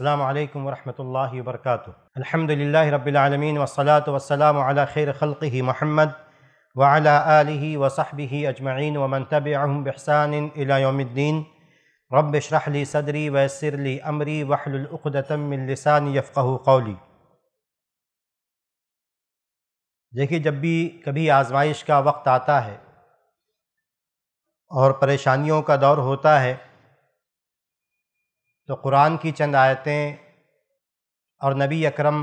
अल्लाम خلقه محمد وعلى آله وصحبه أجمعين अला खैर بإحسان महमद يوم الدين رب اشرح لي صدري ويسر لي أمري सदरी वसरली अमरी لساني يفقه कौली देखिए जब भी कभी आजमाइश का वक्त आता है और परेशानियों का दौर होता है तो कुरान की चंद आयतें और नबी अकरम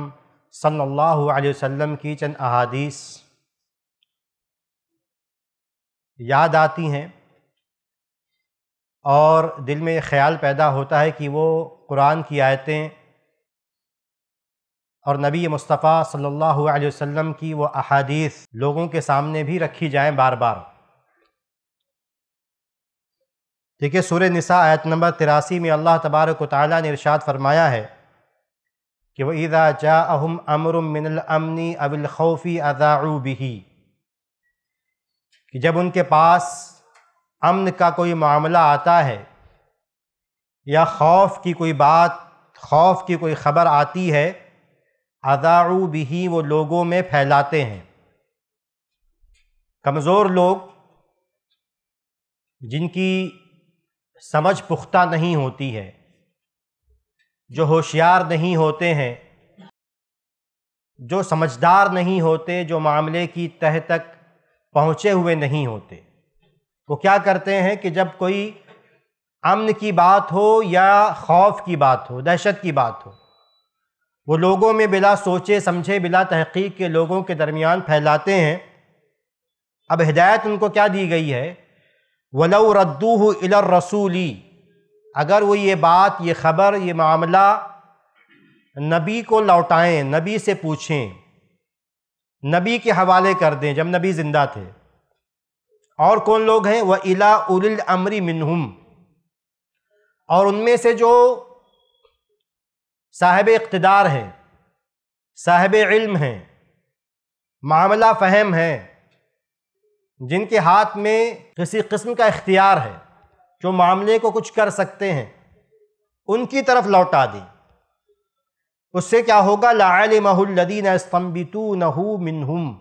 सल्लल्लाहु अलैहि वसल्लम की चंद अहादीस याद आती हैं और दिल में ये ख्याल पैदा होता है कि वो कुरान की आयतें और नबी मुस्तफ़ा सल्लल्लाहु अलैहि वसल्लम की वो अहादीस लोगों के सामने भी रखी जाएं बार बार ठीक है सूर्य निसा आयत नंबर तिरासी में अल्लाह तबारक ताली ने इरशाद फरमाया है कि वह ईदा जा अहम अमरम मिनलमनी अविलखौफ़ी अदाऊ बिही कि जब उनके पास अमन का कोई मामला आता है या खौफ की कोई बात खौफ की कोई ख़बर आती है अदाऊ बिही वो लोगों में फैलाते हैं कमज़ोर लोग जिनकी समझ पुख्ता नहीं होती है जो होशियार नहीं होते हैं जो समझदार नहीं होते जो मामले की तह तक पहुँचे हुए नहीं होते वो क्या करते हैं कि जब कोई अमन की बात हो या खौफ की बात हो दहशत की बात हो वो लोगों में बिला सोचे समझे बिला तहकीक के लोगों के दरमियान फैलाते हैं अब हिदायत उनको क्या दी गई है वलव रद्दू इलर रसूली अगर वो ये बात ये ख़बर ये मामला नबी को लौटाएं नबी से पूछें नबी के हवाले कर दें जब नबी ज़िंदा थे और कौन लोग हैं वह इला उल अमरी मिनहुम और उनमें से जो साहब इकतदार हैं साहब इल्म हैं मामला फ़हम हैं जिनके हाथ में किसी किस्म का इख्तियार है जो मामले को कुछ कर सकते हैं उनकी तरफ लौटा दें उससे क्या होगा लालमहदीन स्तम्बितू नहू मिनहुम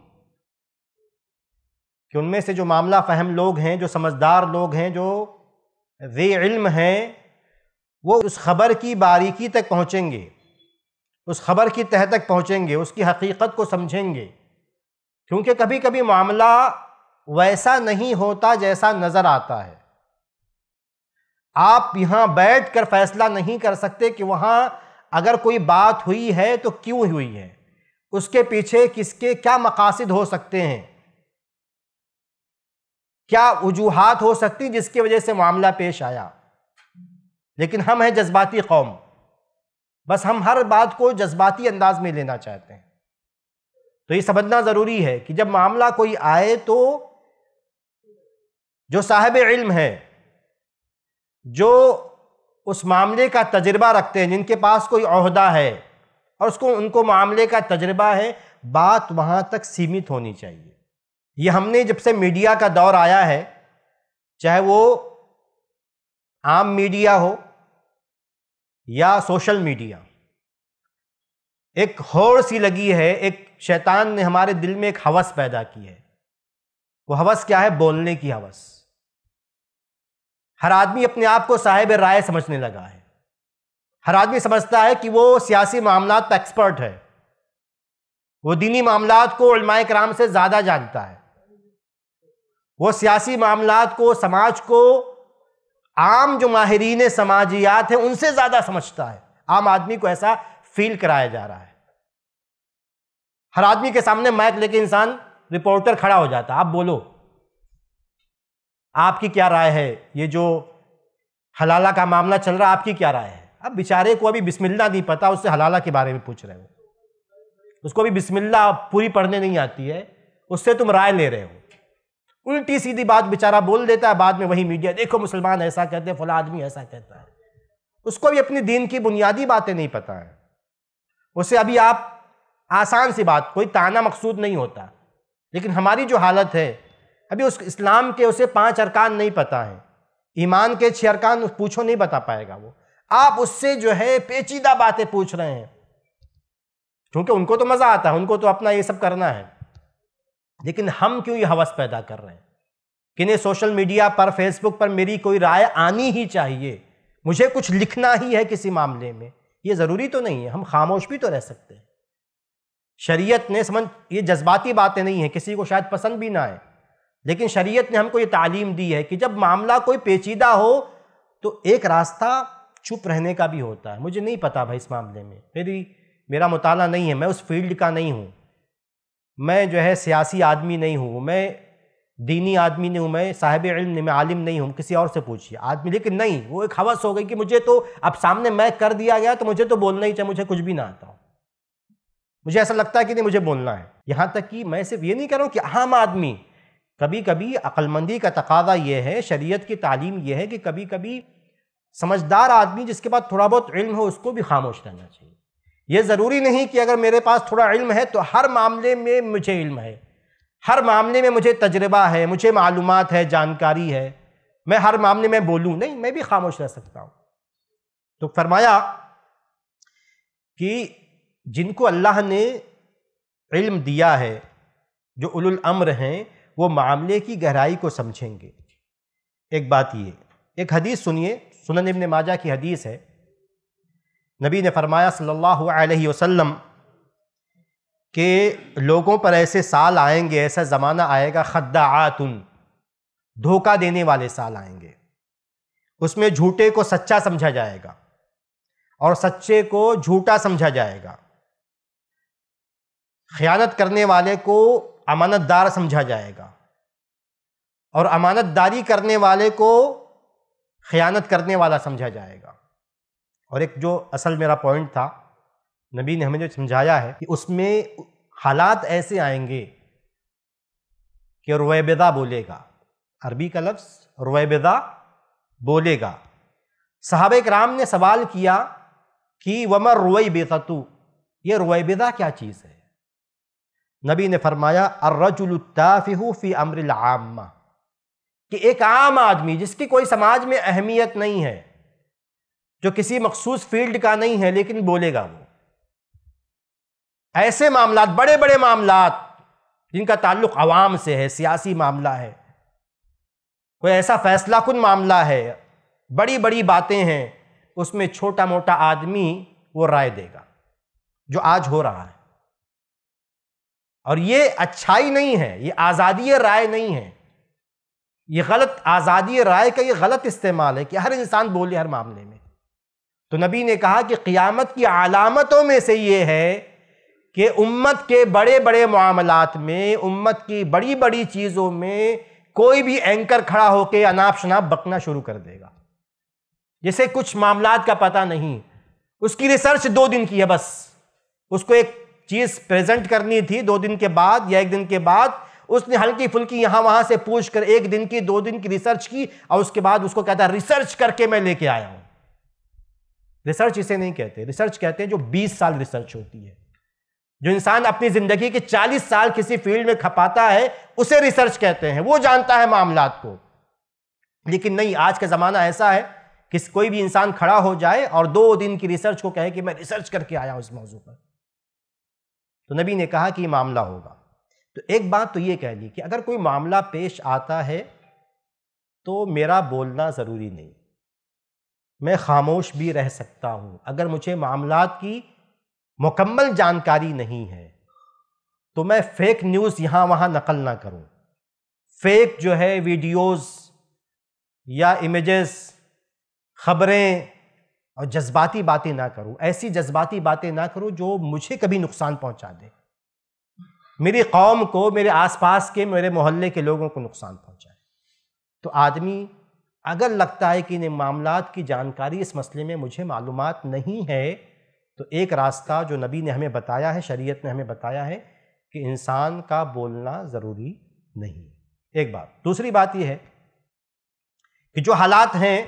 कि उनमें से जो मामला फहम लोग हैं जो समझदार लोग हैं जो वे इल्म हैं वो उस खबर की बारीकी तक पहुँचेंगे उस खबर की तह तक पहुँचेंगे उसकी हकीकत को समझेंगे क्योंकि कभी कभी मामला वैसा नहीं होता जैसा नज़र आता है आप यहां बैठ कर फैसला नहीं कर सकते कि वहां अगर कोई बात हुई है तो क्यों हुई है उसके पीछे किसके क्या मकासद हो सकते हैं क्या वजूहत हो सकती जिसकी वजह से मामला पेश आया लेकिन हम हैं जज्बाती कौम बस हम हर बात को जज्बाती अंदाज में लेना चाहते हैं तो ये समझना ज़रूरी है कि जब मामला कोई आए तो जो साहब इल्म हैं जो उस मामले का तजर्बा रखते हैं जिनके पास कोई अहदा है और उसको उनको मामले का तजर्बा है बात वहाँ तक सीमित होनी चाहिए यह हमने जब से मीडिया का दौर आया है चाहे वो आम मीडिया हो या सोशल मीडिया एक होड़ सी लगी है एक शैतान ने हमारे दिल में एक हवस पैदा की है वो हवस क्या है बोलने की हवस हर आदमी अपने आप को साहिब राय समझने लगा है हर आदमी समझता है कि वो सियासी मामला का एक्सपर्ट है वो दीनी मामला को उलमाए कराम से ज़्यादा जानता है वो सियासी मामला को समाज को आम जो माहरीन समाजियात हैं उनसे ज़्यादा समझता है आम आदमी को ऐसा फील कराया जा रहा है हर आदमी के सामने माइक लेके इंसान रिपोर्टर खड़ा हो जाता आप बोलो आपकी क्या राय है ये जो हलाला का मामला चल रहा है आपकी क्या राय है अब बेचारे को अभी बिस्मिल्ला नहीं पता उससे हलाला के बारे में पूछ रहे हो उसको अभी बिस्मिल्ला पूरी पढ़ने नहीं आती है उससे तुम राय ले रहे हो उल्टी सीधी बात बेचारा बोल देता है बाद में वही मीडिया देखो मुसलमान ऐसा कहते हैं फला आदमी ऐसा कहता है उसको भी अपने दीन की बुनियादी बातें नहीं पता है उसे अभी आप आसान सी बात कोई ताना मकसूद नहीं होता लेकिन हमारी जो हालत है अभी उस इस्लाम के उसे पांच अरकान नहीं पता है ईमान के छह अरकान पूछो नहीं बता पाएगा वो आप उससे जो है पेचीदा बातें पूछ रहे हैं क्योंकि उनको तो मज़ा आता है उनको तो अपना ये सब करना है लेकिन हम क्यों ये हवस पैदा कर रहे हैं कि नहीं सोशल मीडिया पर फेसबुक पर मेरी कोई राय आनी ही चाहिए मुझे कुछ लिखना ही है किसी मामले में ये ज़रूरी तो नहीं है हम खामोश भी तो रह सकते हैं शरीयत ने समझ ये जज्बाती बातें नहीं हैं किसी को शायद पसंद भी ना आए लेकिन शरीयत ने हमको ये तालीम दी है कि जब मामला कोई पेचीदा हो तो एक रास्ता चुप रहने का भी होता है मुझे नहीं पता भाई इस मामले में मेरी मेरा मताल नहीं है मैं उस फील्ड का नहीं हूँ मैं जो है सियासी आदमी नहीं हूँ मैं दीनी आदमी नहीं हूँ मैं साहिब इल्म नहीं मैं आलिम नहीं हूँ किसी और से पूछिए आदमी लेकिन नहीं वो एक हवस हो गई कि मुझे तो अब सामने मैं कर दिया गया तो मुझे तो बोलना ही चाहिए मुझे कुछ भी ना आता हो मुझे ऐसा लगता है कि नहीं मुझे बोलना है यहाँ तक कि मैं सिर्फ ये नहीं कह रहा हूँ कि आम आदमी कभी कभी अक्लमंदी का तकाजा यह है शरीयत की तालीम यह है कि कभी कभी समझदार आदमी जिसके पास थोड़ा बहुत इल्म हो उसको भी खामोश रहना चाहिए यह ज़रूरी नहीं कि अगर मेरे पास थोड़ा इल्म है तो हर मामले में मुझे इल्म है हर मामले में मुझे तजर्बा है मुझे मालूम है जानकारी है मैं हर मामले में बोलूँ नहीं मैं भी खामोश रह सकता हूँ तो फरमाया कि जिनको अल्लाह ने इल्म दिया है जो उलुल अम्र हैं वो मामले की गहराई को समझेंगे एक बात ये एक हदीस सुनिए सुनन इबन माजा की हदीस है नबी ने फरमाया सल्लल्लाहु अलैहि वसल्लम के लोगों पर ऐसे साल आएंगे ऐसा ज़माना आएगा खद्दाआतुन धोखा देने वाले साल आएंगे उसमें झूठे को सच्चा समझा जाएगा और सच्चे को झूठा समझा जाएगा ख़यानत करने वाले को अमानतदार समझा जाएगा और अमानतदारी करने वाले को ख़यानत करने वाला समझा जाएगा और एक जो असल मेरा पॉइंट था नबी ने हमें जो समझाया है कि उसमें हालात ऐसे आएंगे कि रुबेदा बोलेगा अरबी का लफ्ज़ रुबेदा बोलेगा साहब कराम ने सवाल किया कि वमर रुई बेतु ये रुबेदा क्या चीज़ है नबी ने फरमाया फ़ी अमर आमा कि एक आम आदमी जिसकी कोई समाज में अहमियत नहीं है जो किसी मखसूस फील्ड का नहीं है लेकिन बोलेगा वो ऐसे मामला बड़े बड़े मामला जिनका ताल्लुक आवाम से है सियासी मामला है कोई ऐसा फैसला कन मामला है बड़ी बड़ी बातें हैं उसमें छोटा मोटा आदमी वो राय देगा जो आज हो रहा है और ये अच्छाई नहीं है ये आज़ादी राय नहीं है ये गलत आज़ादी राय का ये गलत इस्तेमाल है कि हर इंसान बोले हर मामले में तो नबी ने कहा कि क़ियामत की अलामतों में से ये है कि उम्मत के बड़े बड़े मामलात में उम्मत की बड़ी बड़ी चीज़ों में कोई भी एंकर खड़ा होकर अनाप शनाप बकना शुरू कर देगा जैसे कुछ मामलात का पता नहीं उसकी रिसर्च दो दिन की है बस उसको एक चीज़ प्रेजेंट करनी थी दो दिन के बाद या एक दिन के बाद उसने हल्की फुल्की यहां वहां से पूछ कर एक दिन की दो दिन की रिसर्च की और उसके बाद उसको कहता है रिसर्च करके मैं लेके आया हूं रिसर्च इसे नहीं कहते रिसर्च कहते हैं जो 20 साल रिसर्च होती है जो इंसान अपनी जिंदगी के 40 साल किसी फील्ड में खपाता है उसे रिसर्च कहते हैं वो जानता है मामला को लेकिन नहीं आज का जमाना ऐसा है कि कोई भी इंसान खड़ा हो जाए और दो दिन की रिसर्च को कहे कि मैं रिसर्च करके आया हूं उस मौजू पर तो नबी ने कहा कि ये मामला होगा तो एक बात तो ये कह ली कि अगर कोई मामला पेश आता है तो मेरा बोलना ज़रूरी नहीं मैं खामोश भी रह सकता हूँ अगर मुझे मामला की मुकम्मल जानकारी नहीं है तो मैं फेक न्यूज़ यहाँ वहाँ नकल ना करूँ फेक जो है वीडियोज़ या इमेजेस खबरें और जज्बाती बातें ना करूं ऐसी जज्बाती बातें ना करूं जो मुझे कभी नुकसान पहुंचा दे मेरी कौम को मेरे आसपास के मेरे मोहल्ले के लोगों को नुकसान पहुंचाए तो आदमी अगर लगता है कि इन मामला की जानकारी इस मसले में मुझे मालूम नहीं है तो एक रास्ता जो नबी ने हमें बताया है शरीयत ने हमें बताया है कि इंसान का बोलना ज़रूरी नहीं एक बात दूसरी बात यह है कि जो हालात हैं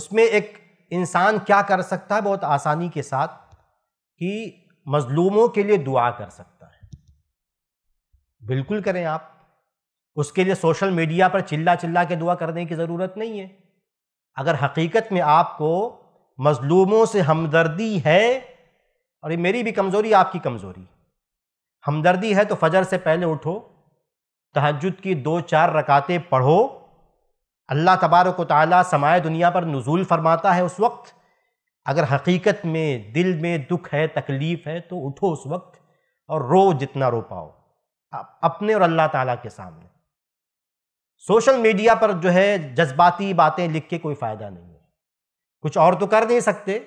उसमें एक इंसान क्या कर सकता है बहुत आसानी के साथ कि मजलूमों के लिए दुआ कर सकता है बिल्कुल करें आप उसके लिए सोशल मीडिया पर चिल्ला चिल्ला के दुआ करने की ज़रूरत नहीं है अगर हकीकत में आपको मजलूमों से हमदर्दी है और ये मेरी भी कमज़ोरी आपकी कमज़ोरी हमदर्दी है तो फजर से पहले उठो तहजद की दो चार रकातें पढ़ो अल्लाह तबारक ताली समाय दुनिया पर नज़ूल फरमाता है उस वक्त अगर हकीकत में दिल में दुख है तकलीफ़ है तो उठो उस वक्त और रो जितना रो पाओ अपने और अल्लाह ताला के सामने सोशल मीडिया पर जो है जज्बाती बातें लिख के कोई फ़ायदा नहीं है कुछ और तो कर नहीं सकते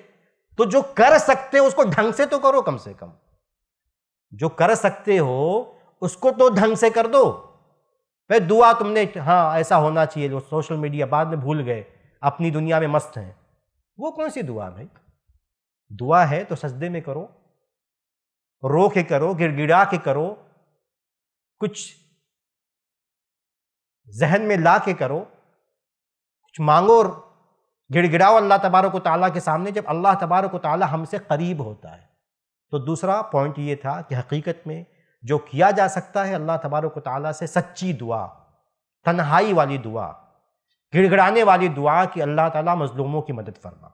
तो जो कर सकते हो उसको ढंग से तो करो कम से कम जो कर सकते हो उसको तो ढंग से कर दो फिर दुआ तुमने हाँ ऐसा होना चाहिए जो सोशल मीडिया बाद में भूल गए अपनी दुनिया में मस्त हैं वो कौन सी दुआ भाई दुआ है तो सजदे में करो रो के करो गिड़गिड़ा के करो कुछ जहन में ला के करो कुछ मांगो और गिड़गिड़ाओ अल्लाह तबारक ताला के सामने जब अल्लाह तबारक ताला हमसे करीब होता है तो दूसरा पॉइंट ये था कि हकीकत में जो किया जा सकता है अल्लाह तबारक ताली से सच्ची दुआ तन्हाई वाली दुआ गिड़गड़ाने वाली दुआ कि अल्लाह ताला मज़लूमों की मदद फरमा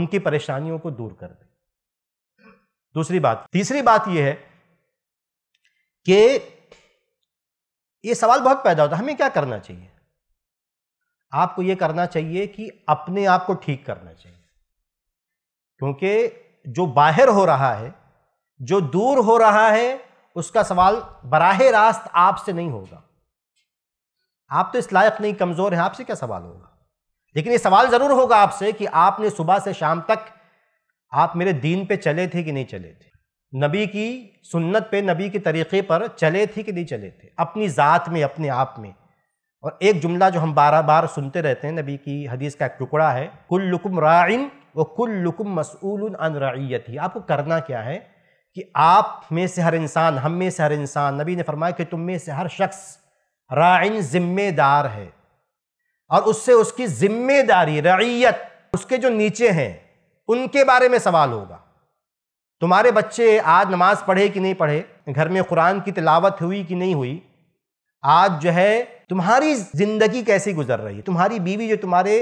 उनकी परेशानियों को दूर कर दे दूसरी बात तीसरी बात यह है कि ये सवाल बहुत पैदा होता है हमें क्या करना चाहिए आपको ये करना चाहिए कि अपने आप को ठीक करना चाहिए क्योंकि जो बाहर हो रहा है जो दूर हो रहा है उसका सवाल बराह रास्त आपसे नहीं होगा आप तो इस लायक नहीं कमज़ोर हैं आपसे क्या सवाल होगा लेकिन ये सवाल ज़रूर होगा आपसे कि आपने सुबह से शाम तक आप मेरे दीन पे चले थे कि नहीं चले थे नबी की सुन्नत पे नबी के तरीक़े पर चले थे कि नहीं चले थे अपनी ज़ात में अपने आप में और एक जुमला जो हम बार बार सुनते रहते हैं नबी की हदीस का एक टुकड़ा है कुल लुकुम राइन व कुल लुकुम मसूल अन रईयत ही आपको करना क्या है कि आप में से हर इंसान हम में से हर इंसान नबी ने फरमाया कि तुम में से हर शख्स राइन जिम्मेदार है और उससे उसकी जिम्मेदारी रईयत उसके जो नीचे हैं उनके बारे में सवाल होगा तुम्हारे बच्चे आज नमाज़ पढ़े कि नहीं पढ़े घर में कुरान की तिलावत हुई कि नहीं हुई आज जो है तुम्हारी ज़िंदगी कैसी गुजर रही है तुम्हारी बीवी जो तुम्हारे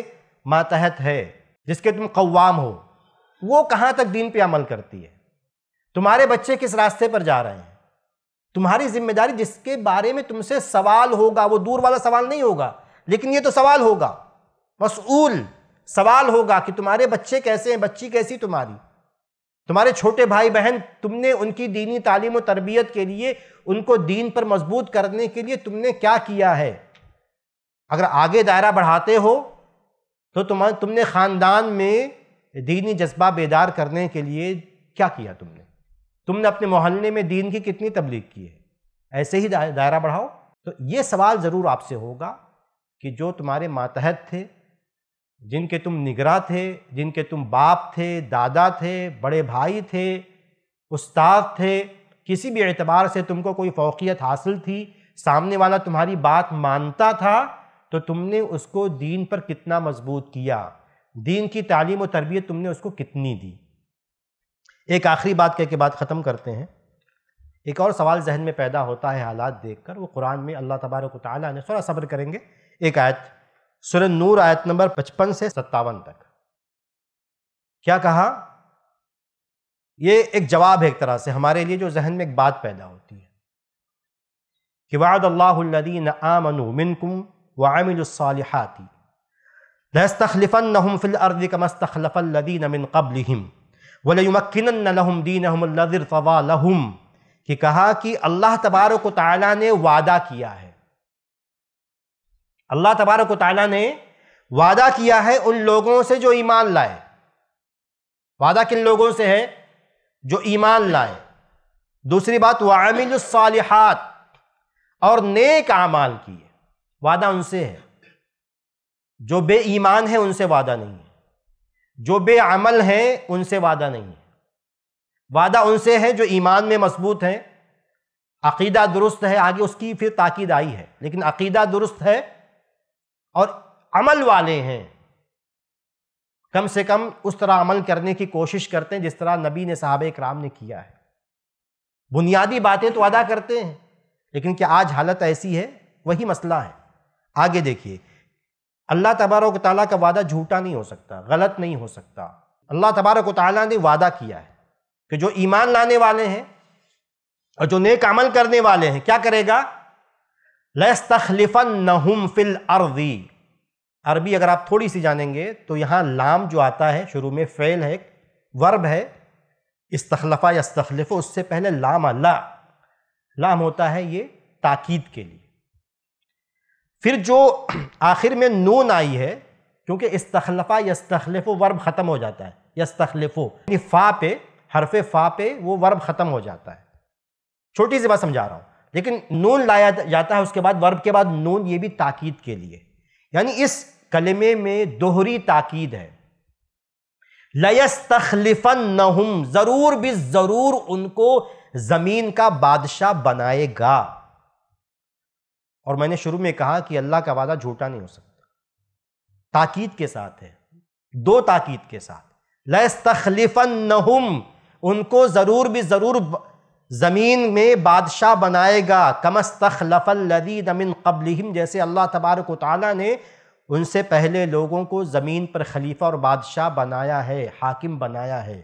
मातहत है जिसके तुम कव्वाम हो वो कहाँ तक दीन पे अमल करती है तुम्हारे बच्चे किस रास्ते पर जा रहे हैं तुम्हारी जिम्मेदारी जिसके बारे में तुमसे सवाल होगा वो दूर वाला सवाल नहीं होगा लेकिन ये तो सवाल होगा मसूल सवाल होगा कि तुम्हारे बच्चे कैसे हैं बच्ची कैसी तुम्हारी तुम्हारे छोटे भाई बहन तुमने उनकी दीनी तालीम और तरबियत के लिए उनको दीन पर मजबूत करने के लिए तुमने क्या किया है अगर आगे दायरा बढ़ाते हो तो तुम तुमने ख़ानदान में दीनी जज्बा बेदार करने के लिए क्या किया तुमने तुमने अपने मोहल्ले में दीन की कितनी तबलीग की है ऐसे ही दायरा बढ़ाओ तो ये सवाल ज़रूर आपसे होगा कि जो तुम्हारे मातहत थे जिनके तुम निगरा थे जिनके तुम बाप थे दादा थे बड़े भाई थे उस्ताद थे किसी भी एतबार से तुमको कोई फ़ौकियत हासिल थी सामने वाला तुम्हारी बात मानता था तो तुमने उसको दीन पर कितना मजबूत किया दीन की तालीम और तरबियत तुमने उसको कितनी दी एक आखिरी बात कह के बाद ख़त्म करते हैं एक और सवाल जहन में पैदा होता है हालात देख कर वो कुरान में अल्लाह तबारक ताली ने थोड़ा सब्र करेंगे एक आयत सुर नूर आयत नंबर पचपन से सत्तावन तक क्या कहा ये एक जवाब है एक तरह से हमारे लिए जो जहन में एक बात पैदा होती है कि वाद अल्लादीन आमनु मिनकुम फिल मिन वलयमकिन दीन कि कहा कि अल्लाह तबारक ताली ने वादा किया है अल्लाह तबारक ताली ने वादा किया है उन लोगों से जो ईमान लाए वादा किन लोगों से है जो ईमान लाए दूसरी बात वामिलसालहत और नेक आमाल किए वादा उनसे है जो बेईमान है उनसे वादा नहीं है जो बेअमल हैं उनसे वादा नहीं है वादा उनसे है जो ईमान में मजबूत हैं अकीदा दुरुस्त है आगे उसकी फिर ताकीद आई है लेकिन अकीदा दुरुस्त है और अमल वाले हैं कम से कम उस तरह अमल करने की कोशिश करते हैं जिस तरह नबी ने साहब कराम ने किया है बुनियादी बातें तो अदा करते हैं लेकिन क्या आज हालत ऐसी है वही मसला है आगे देखिए अल्लाह तबारक ताली का वादा झूठा नहीं हो सकता गलत नहीं हो सकता अल्लाह तबारक ताली ने वादा किया है कि जो ईमान लाने वाले हैं और जो नेक अमल करने वाले हैं क्या करेगा लस तखलिफन नहुम फिल अरवी अरबी अगर आप थोड़ी सी जानेंगे तो यहाँ लाम जो आता है शुरू में फेल है वर्ब है इस तखलफा या इस्तखलफ उससे पहले लाम ला लाम होता है ये ताकीद के लिए फिर जो आखिर में नून आई है क्योंकि इस तखलफा यस यस्तखलफ़ो वर्ब ख़त्म हो जाता है तखलफो यानी फ़ा पे हरफ फ़ा पे वो वर्ब ख़त्म हो जाता है छोटी सी बात समझा रहा हूँ लेकिन नून लाया जाता है उसके बाद वर्ब के बाद नून ये भी ताकीद के लिए यानी इस कलमे में दोहरी ताकीद है लयस्तखलिफन नहुम ज़रूर भी ज़रूर उनको ज़मीन का बादशाह बनाएगा और मैंने शुरू में कहा कि अल्लाह का वादा झूठा नहीं हो सकता ताकीद के साथ है दो ताकीद के साथ लस्तखलिफन नहुम उनको ज़रूर भी ज़रूर ज़मीन में बादशाह बनाएगा कमस्तखलफल्लदीन अमिन कबलहिम जैसे अल्लाह तबारक ने उनसे पहले लोगों को ज़मीन पर खलीफा और बादशाह बनाया है हाकिम बनाया है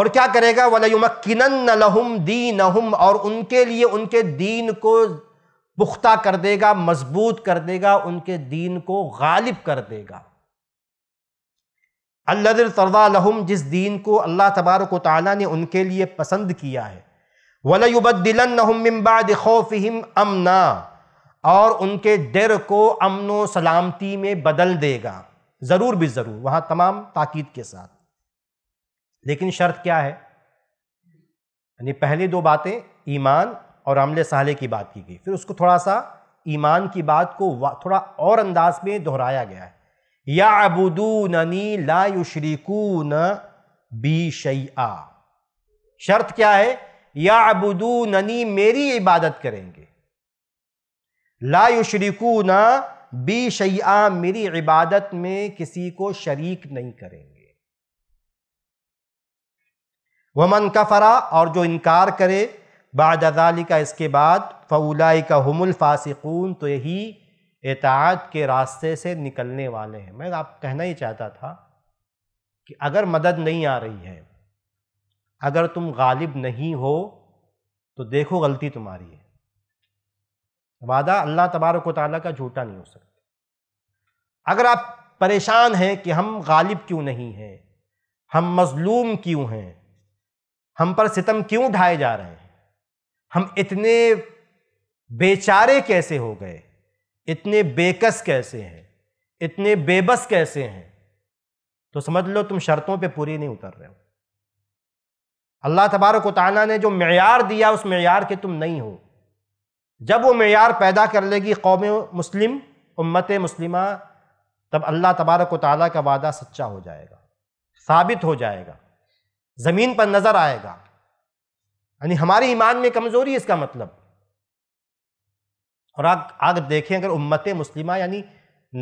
और क्या करेगा वलयमकिन लहुम दीन और उनके लिए उनके दीन को पुख्ता कर देगा मजबूत कर देगा उनके दीन को गालिब कर देगा अल्लाह तरदा लहम जिस दीन को अल्लाह तबारक ताली ने उनके लिए पसंद किया है वलयुबदिलबाद खौफ़िम अमना और उनके डर को अमन व सलामती में बदल देगा ज़रूर भी ज़रूर वहाँ तमाम ताकीद के साथ लेकिन शर्त क्या है यानी पहली दो बातें ईमान और अमल साले की बात की गई फिर उसको थोड़ा सा ईमान की बात को थोड़ा और अंदाज में दोहराया गया है या अबूदू ननी ला युशरीकू न बी शैया शर्त क्या है या अबूदू ननी मेरी इबादत करेंगे ला युशरीकू न बी शैया मेरी इबादत में किसी को शरीक नहीं करेंगे वमन कफरा और जो इनकार करे बाद अजाली का इसके बाद फ़ौलाई का हमल फासिकून तो यही एतात के रास्ते से निकलने वाले हैं मैं आप कहना ही चाहता था कि अगर मदद नहीं आ रही है अगर तुम गालिब नहीं हो तो देखो गलती तुम्हारी है वादा अल्लाह तबारक ताली का झूठा नहीं हो सकता अगर आप परेशान हैं कि हम गालिब क्यों नहीं हैं हम मजलूम क्यों हैं हम पर सितम क्यों ढाए जा रहे हैं हम इतने बेचारे कैसे हो गए इतने बेकस कैसे हैं इतने बेबस कैसे हैं तो समझ लो तुम शर्तों पे पूरी नहीं उतर रहे हो अल्लाह तबारक ताना ने जो मैार दिया उस मैार के तुम नहीं हो जब वो मैार पैदा कर लेगी कौम मुस्लिम उम्मत मुस्लिम तब अल्लाह तबारक ताली का वादा सच्चा हो जाएगा साबित हो जाएगा ज़मीन पर नज़र आएगा यानी हमारे ईमान में कमज़ोरी इसका मतलब और आग अगर देखें अगर उम्मत मुस्लिमा यानी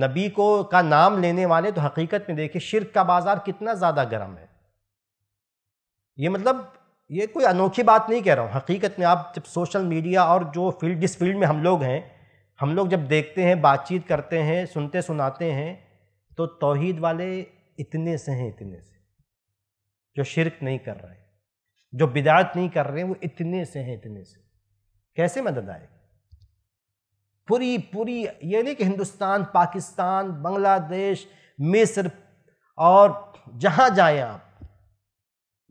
नबी को का नाम लेने वाले तो हकीकत में देखें शिरक का बाज़ार कितना ज़्यादा गर्म है ये मतलब ये कोई अनोखी बात नहीं कह रहा हूँ हकीकत में आप जब सोशल मीडिया और जो फील्ड जिस फील्ड में हम लोग हैं हम लोग जब देखते हैं बातचीत करते हैं सुनते सुनाते हैं तो तोहद वाले इतने से हैं इतने से जो शिरक नहीं कर रहे जो बिदात नहीं कर रहे हैं वो इतने से हैं इतने से कैसे मदद आए पूरी पूरी ये नहीं कि हिंदुस्तान पाकिस्तान बांग्लादेश मिस्र और जहां जाए आप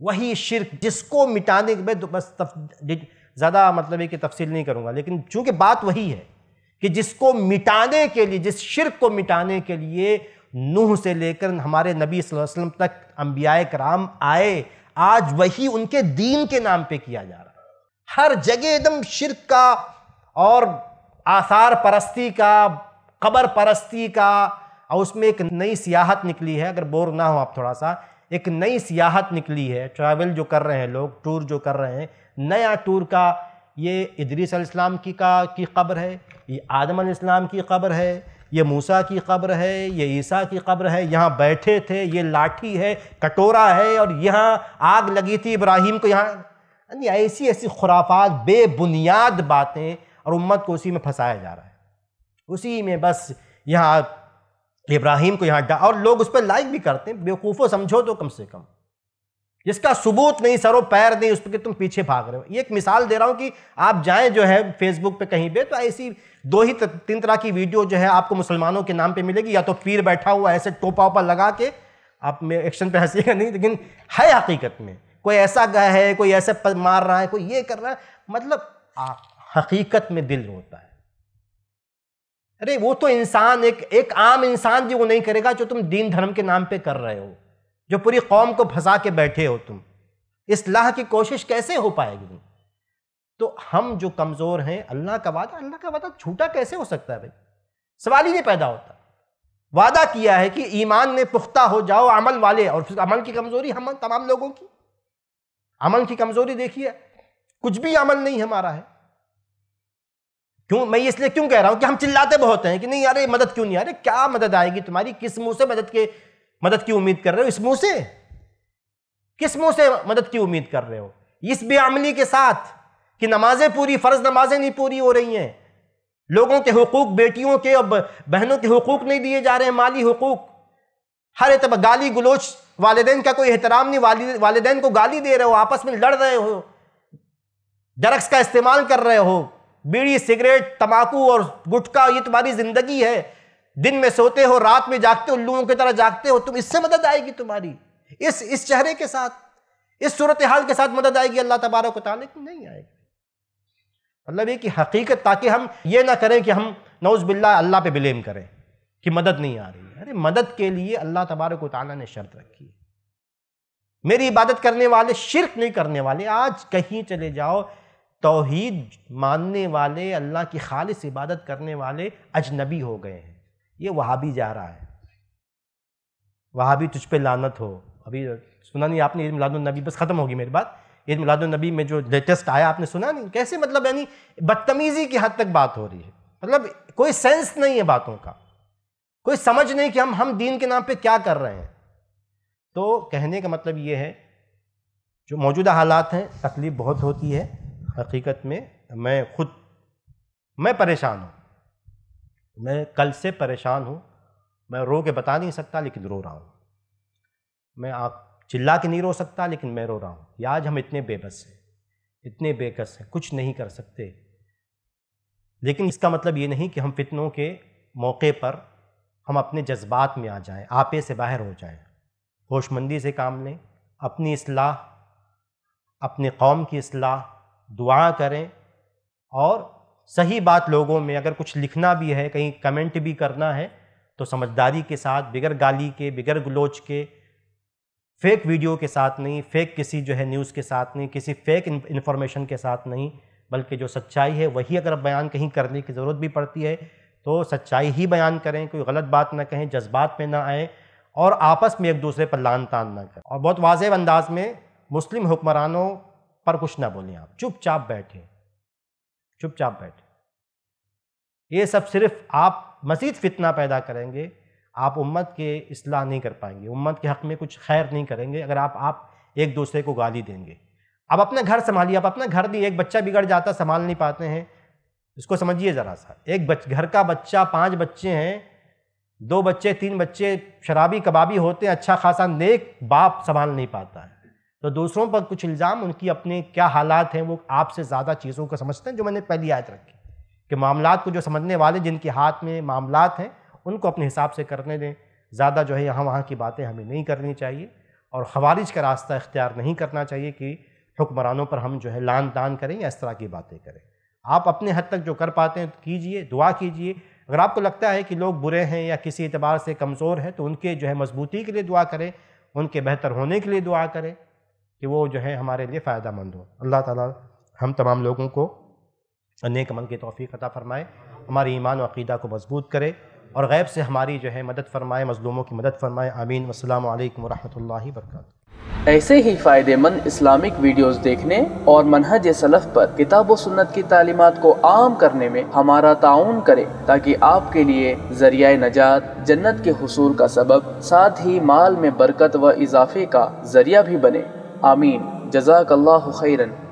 वही शिरक जिसको मिटाने के बाद बस ज़्यादा मतलब है कि तफसील नहीं करूँगा लेकिन चूंकि बात वही है कि जिसको मिटाने के लिए जिस शिरक को मिटाने के लिए नूह से लेकर हमारे नबी वसल्लम तक अम्बिया कराम आए आज वही उनके दीन के नाम पे किया जा रहा है हर जगह एकदम शिरक का और आसार परस्ती का कबर परस्ती का और उसमें एक नई सियाहत निकली है अगर बोर ना हो आप थोड़ा सा एक नई सियाहत निकली है ट्रैवल जो कर रहे हैं लोग टूर जो कर रहे हैं नया टूर का ये इदरीस इस्लाम की का की कब्र है ये आदम इस्लाम की कब्र है ये मूसा की कब्र है ये ईसा की कब्र है यहाँ बैठे थे ये लाठी है कटोरा है और यहाँ आग लगी थी इब्राहिम को यहाँ यानी ऐसी ऐसी खुराफात बेबुनियाद बातें और उम्मत को उसी में फंसाया जा रहा है उसी में बस यहाँ इब्राहिम को यहाँ और लोग उस पर लाइक भी करते हैं बेवकूफ़ों समझो तो कम से कम जिसका सबूत नहीं सरो पैर नहीं उस पर तुम पीछे भाग रहे हो ये एक मिसाल दे रहा हूँ कि आप जाएँ जो है फेसबुक पे कहीं पे तो ऐसी दो ही तीन तरह की वीडियो जो है आपको मुसलमानों के नाम पे मिलेगी या तो पीर बैठा हुआ ऐसे टोपा ओपा लगा के आप में एक्शन पे हंसिएगा नहीं लेकिन है हकीकत में कोई ऐसा गया है कोई ऐसे मार रहा है कोई ये कर रहा है मतलब हकीकत में दिल रोता है अरे वो तो इंसान एक एक आम इंसान जो वो नहीं करेगा जो तुम दीन धर्म के नाम पे कर रहे हो जो पूरी कौम को फंसा के बैठे हो तुम इस लाह की कोशिश कैसे हो पाएगी तुम तो हम जो कमज़ोर हैं अल्लाह का वादा अल्लाह का वादा झूठा कैसे हो सकता है भाई सवाल ही नहीं पैदा होता वादा किया है कि ईमान में पुख्ता हो जाओ अमल वाले और फिर अमल की कमज़ोरी हम तमाम लोगों की अमल की कमज़ोरी देखिए कुछ भी अमल नहीं हमारा है क्यों मैं इसलिए क्यों कह रहा हूं कि हम चिल्लाते बहुत हैं कि नहीं यार मदद क्यों नहीं आ रही क्या मदद आएगी तुम्हारी किस मुंह से मदद के मदद की उम्मीद कर रहे हो इस मुंह से किस मुंह से मदद की उम्मीद कर रहे हो इस बेअमली के साथ कि नमाजें पूरी फ़र्ज़ नमाजें नहीं पूरी हो रही हैं लोगों के हकूक़ बेटियों के और बहनों के हकूक़ नहीं दिए जा रहे हैं माली हकूक़ हर एतब गाली गलोच वालदेन का कोई एहतराम नहीं वाली वालदेन को गाली दे रहे हो आपस में लड़ रहे हो ड्रग्स का इस्तेमाल कर रहे हो बीड़ी सिगरेट तम्बाकू और गुटखा ये तुम्हारी ज़िंदगी है दिन में सोते हो रात में जागते हो लुओं की तरह जागते हो तुम इससे मदद आएगी तुम्हारी इस इस चेहरे के साथ इस सूरत हाल के साथ मदद आएगी अल्लाह तबारक ताली नहीं आएगी मतलब ये कि हकीकत ताकि हम ये ना करें कि हम नौज बिल्ला अल्लाह पे ब्लेम करें कि मदद नहीं आ रही अरे मदद के लिए अल्लाह तबारक ताली ने शर्त रखी है मेरी इबादत करने वाले शिरक नहीं करने वाले आज कहीं चले जाओ तोहद मानने वाले अल्लाह की खालिश इबादत करने वाले अजनबी हो गए हैं ये वहाँ भी जा रहा है वहाँ भी तुझ पर लानत हो अभी सुना नहीं आपने नबी बस ख़त्म होगी मेरी बात ईद मिलादुलनबी में जो लेटेस्ट आया आपने सुना नहीं कैसे मतलब यानी बदतमीज़ी की हद तक बात हो रही है मतलब कोई सेंस नहीं है बातों का कोई समझ नहीं कि हम हम दीन के नाम पे क्या कर रहे हैं तो कहने का मतलब ये है जो मौजूदा हालात हैं तकलीफ़ बहुत होती है हकीकत में मैं खुद मैं परेशान हूँ मैं कल से परेशान हूँ मैं रो के बता नहीं सकता लेकिन रो रहा हूँ मैं आप चिल्ला के नहीं रो सकता लेकिन मैं रो रहा हूँ आज हम इतने बेबस हैं इतने बेकस हैं कुछ नहीं कर सकते लेकिन इसका मतलब ये नहीं कि हम फितनों के मौके पर हम अपने जज्बात में आ जाएं, आपे से बाहर हो जाएं, होशमंदी से काम लें अपनी असलाह अपने कौम की असलाह दुआ करें और सही बात लोगों में अगर कुछ लिखना भी है कहीं कमेंट भी करना है तो समझदारी के साथ बिगर गाली के बिगर गलोच के फेक वीडियो के साथ नहीं फेक किसी जो है न्यूज़ के साथ नहीं किसी फेक इन्फॉर्मेशन के साथ नहीं बल्कि जो सच्चाई है वही अगर बयान कहीं करने की ज़रूरत भी पड़ती है तो सच्चाई ही बयान करें कोई गलत बात ना कहें जज्बात में ना आएँ और आपस में एक दूसरे पर लान तान ना करें और बहुत वाज अंदाज में मुस्लिम हुक्मरानों पर कुछ ना बोलें आप चुपचाप बैठें चुपचाप बैठें ये सब सिर्फ आप मज़ीद फितना पैदा करेंगे आप उम्मत के असलाह नहीं कर पाएंगे उम्मत के हक़ में कुछ खैर नहीं करेंगे अगर आप आप एक दूसरे को गाली देंगे अब अपना घर संभालिए आप अपना घर नहीं एक बच्चा बिगड़ जाता संभाल नहीं पाते हैं इसको समझिए ज़रा सा एक बच घर का बच्चा पाँच बच्चे हैं दो बच्चे तीन बच्चे शराबी कबाबी होते हैं अच्छा खासा नेक बाप संभाल नहीं पाता है तो दूसरों पर कुछ इल्ज़ाम उनकी अपने क्या हालात हैं वो आपसे ज़्यादा चीज़ों को समझते हैं जो मैंने पहली आयत रखी कि मामला को जो समझने वाले जिनके हाथ में मामला हैं उनको अपने हिसाब से करने दें ज़्यादा जो है यहाँ वहाँ की बातें हमें नहीं करनी चाहिए और खवारिज का रास्ता इख्तियार नहीं करना चाहिए कि हुक्मरानों पर हम जो है लान तान करें या इस तरह की बातें करें आप अपने हद तक जो कर पाते हैं तो कीजिए दुआ कीजिए अगर आपको लगता है कि लोग बुरे हैं या किसी एतबार से कमज़ोर हैं तो उनके जो है मजबूती के लिए दुआ करें उनके बेहतर होने के लिए दुआ करें कि वो जो है हमारे लिए फ़ायदा मंद हो अल्लाह ताला हम तमाम लोगों को नेक अमल की तोफ़ी अता फ़रमाए हमारे ईमान और अकीदा को मजबूत करे और गैब से हमारी जो है मदद फरमाए मज़लूमों की मदद फरमाए आमीन वसलम वरहमल वर्क ऐसे ही फ़ायदेमंद इस्लामिक वीडियोस देखने और मनहज सलफ़ पर किताब व सुन्नत की तालीमत को आम करने में हमारा ताउन करें ताकि आपके लिए जरिया नजात जन्नत के हसूल का सबब साथ ही माल में बरकत व इजाफे का जरिया भी बने आमीन जजाक खैरन